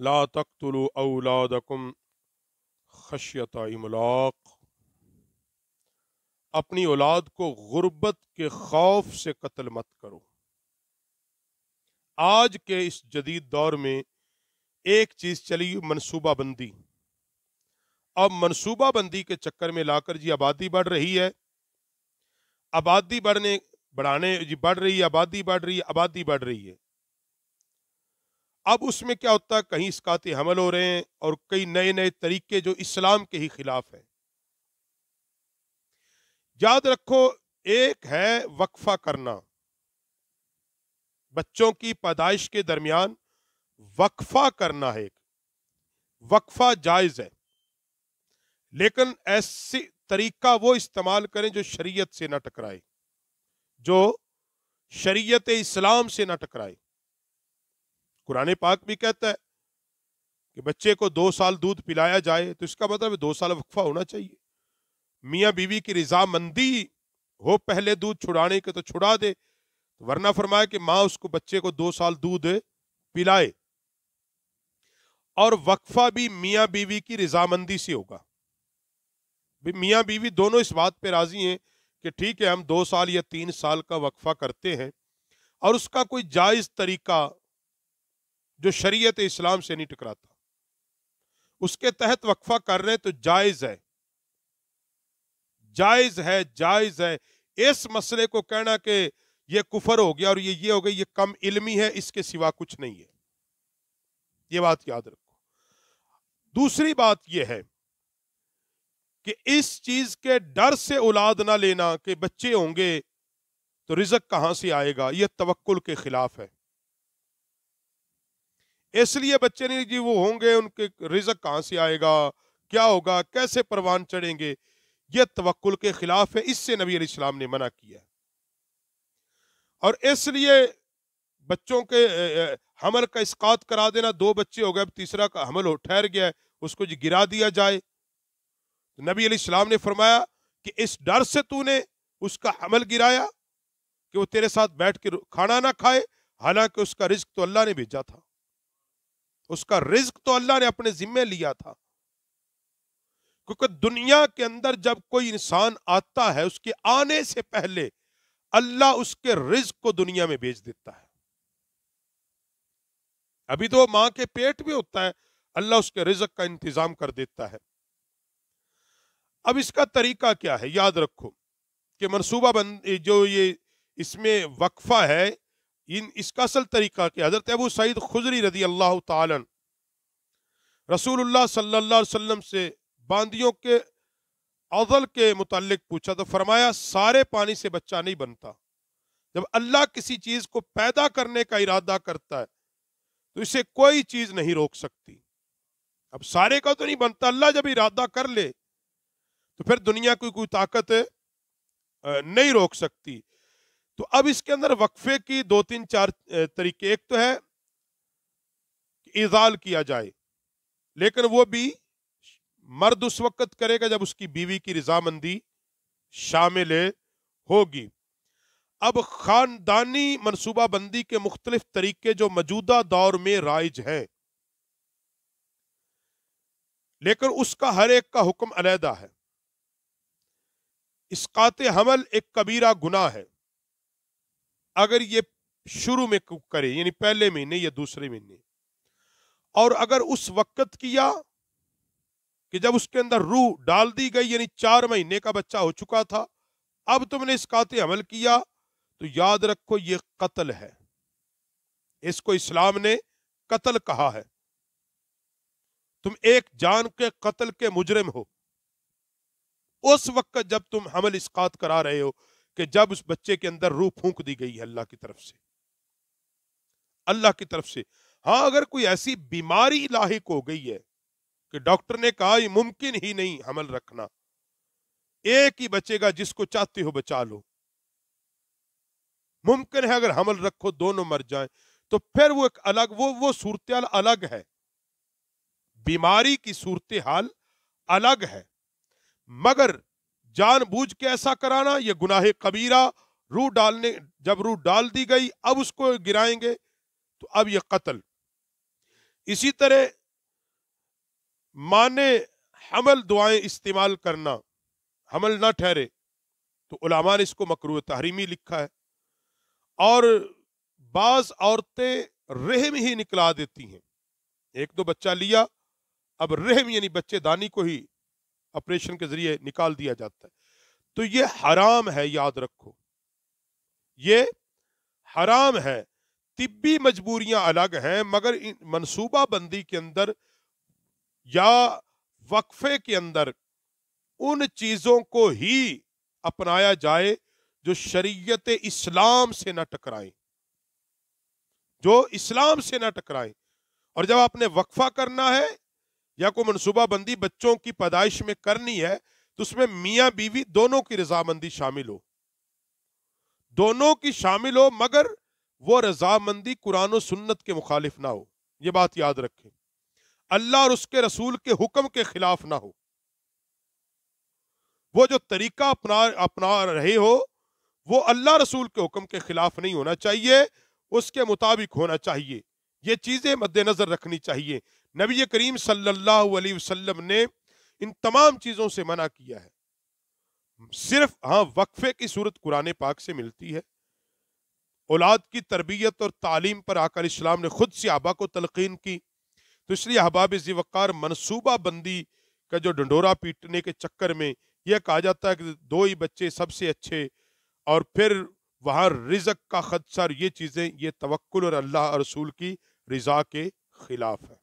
ला तख्तुल औलादकुम खशियत इमलाक अपनी औलाद को गुर्बत के खौफ से कत्ल मत करो आज के इस जदीद दौर में एक चीज चली मनसूबा बंदी अब मनसूबा बंदी के चक्कर में लाकर जी आबादी बढ़ रही है आबादी बढ़ने बढ़ाने जी बढ़ रही है आबादी बढ़ रही है आबादी बढ़ रही है अब उसमें क्या होता है कहीं इसकाते हमल हो रहे हैं और कई नए नए तरीके जो इस्लाम के ही खिलाफ हैं याद रखो एक है वक्फा करना बच्चों की पैदाइश के दरमियान वक्फा करना है एक वक्फा जायज है लेकिन ऐसे तरीका वो इस्तेमाल करें जो शरीयत से ना टकराए जो शरीयत इस्लाम से ना टकराए कुरने पाक भी कहता है कि बच्चे को दो साल दूध पिलाया जाए तो इसका मतलब दो साल वक्फा होना चाहिए मियाँ बीवी की रजामंदी हो पहले दूध छुड़ाने के तो छुड़ा दे तो वरना फरमाए कि माँ उसको बच्चे को दो साल दूध पिलाए और वक्फा भी मियाँ बीवी की रजामंदी से होगा मियाँ बीवी दोनों इस बात पे राजी हैं कि ठीक है हम दो साल या तीन साल का वक्फा करते हैं और उसका कोई जायज़ तरीका जो शरीयत इस्लाम से नहीं टकराता उसके तहत वक्फा कर रहे तो जायज है जायज है जायज है इस मसले को कहना कि ये कुफर हो गया और ये ये हो गई ये कम इल्मी है इसके सिवा कुछ नहीं है ये बात याद रखो दूसरी बात यह है कि इस चीज के डर से औलाद ना लेना कि बच्चे होंगे तो रिजक कहां से आएगा यह तवक्ल के खिलाफ है इसलिए बच्चे नहीं जी वो होंगे उनके रिजक कहाँ से आएगा क्या होगा कैसे परवान चढ़ेंगे यह तवक्ल के खिलाफ है इससे नबी इस्लाम ने मना किया और इसलिए बच्चों के हमल का इसकात करा देना दो बच्चे हो गए अब तीसरा का हमल हो ठहर गया है उसको जी गिरा दिया जाए तो नबी इस्लाम ने फरमाया कि इस डर से तूने उसका हमल गिराया कि वो तेरे साथ बैठ के खाना ना खाए हालांकि उसका रिस्क तो अल्लाह ने भेजा था उसका रिस्क तो अल्लाह ने अपने जिम्मे लिया था क्योंकि दुनिया के अंदर जब कोई इंसान आता है उसके आने से पहले अल्लाह उसके रिस्क को दुनिया में भेज देता है अभी तो मां के पेट में होता है अल्लाह उसके रिजक का इंतजाम कर देता है अब इसका तरीका क्या है याद रखो कि मनसूबा बंद जो ये इसमें वक्फा है इन इसका असल तरीका क्या हज़रत अबू सईद खुजरी रदी अल्लाह तन रसूलुल्लाह सल्लल्लाहु अलैहि वसल्लम से बांदियों के अजल के मुतालिक पूछा तो फरमाया सारे पानी से बच्चा नहीं बनता जब अल्लाह किसी चीज़ को पैदा करने का इरादा करता है तो इसे कोई चीज़ नहीं रोक सकती अब सारे का तो नहीं बनता अल्लाह जब इरादा कर ले तो फिर दुनिया की कोई ताकत नहीं रोक सकती तो अब इसके अंदर वक्फे की दो तीन चार तरीके एक तो है इजाल किया जाए लेकिन वो भी मर्द उस वक्त करेगा जब उसकी बीवी की रजामंदी शामिल होगी अब खानदानी मनसूबाबंदी के मुख्तलिफ तरीके जो मौजूदा दौर में राइज हैं लेकिन उसका हर एक का हुक्म अलहदा है इसकात हमल एक कबीरा गुना है अगर ये शुरू में करे यानी पहले महीने या दूसरे महीने और अगर उस वक्त किया कि जब उसके अंदर रूह डाल दी गई यानी चार महीने का बच्चा हो चुका था अब तुमने इस काते अमल किया तो याद रखो ये कत्ल है इसको इस्लाम ने कत्ल कहा है तुम एक जान के कत्ल के मुजरिम हो उस वक्त जब तुम हमल इसकात करा रहे हो कि जब उस बच्चे के अंदर रूह फूंक दी गई है अल्लाह की तरफ से अल्लाह की तरफ से हाँ अगर कोई ऐसी बीमारी लाक हो गई है कि डॉक्टर ने कहा ये मुमकिन ही नहीं हमल रखना एक ही बचेगा जिसको चाहते हो बचा लो मुमकिन है अगर हमल रखो दोनों मर जाए तो फिर वो एक अलग वो वो सूरत अलग है बीमारी की सूरत हाल अलग है मगर जानबूझ के ऐसा कराना यह गुनाह कबीरा रूह डालने जब रूह डाल दी गई अब उसको गिराएंगे तो अब यह कत्ल इसी तरह माने हमल दुआएं इस्तेमाल करना हमल ना ठहरे तो उलामा ने इसको मकरू तहरीमी लिखा है और बाज औरतें रहम ही निकला देती हैं एक दो तो बच्चा लिया अब रहम यानी बच्चे दानी को ही ऑपरेशन के जरिए निकाल दिया जाता है तो ये हराम है याद रखो ये हराम है तिब्बी मजबूरियां अलग हैं मगर मनसूबा बंदी के अंदर या वक्फे के अंदर उन चीज़ों को ही अपनाया जाए जो शरीयत इस्लाम से ना टकराए जो इस्लाम से ना टकराए और जब आपने वक्फा करना है या कोई मनसूबाबंदी बच्चों की पैदाइश में करनी है तो उसमें मियाँ बीवी दोनों की रजामंदी शामिल हो दोनों की शामिल हो मगर वो रजामंदी कुरान सुन्नत के मुखालिफ ना हो ये बात याद रखें अल्लाह और उसके रसूल के हुक्म के खिलाफ ना हो वो जो तरीका अपना अपना रहे हो वो अल्लाह रसूल के हुक्म के खिलाफ नहीं होना चाहिए उसके मुताबिक होना चाहिए ये चीजें मद्देनजर रखनी चाहिए नबी करीम सल्लल्लाहु अलैहि वसल्लम ने इन तमाम चीज़ों से मना किया है सिर्फ हाँ वक्फे की सूरत कुरान पाक से मिलती है औलाद की तरबियत और तालीम पर आकर इस्लाम ने खुद से आबा को तलकीन की तो इसलिए अहबाब जीवकार मनसूबा बंदी का जो डंडोरा पीटने के चक्कर में यह कहा जाता है कि दो ही बच्चे सबसे अच्छे और फिर वहाँ रिजक का खदशा ये चीज़ें ये तवक्ल और अल्लाह रसूल की रज़ा के ख़िलाफ़ है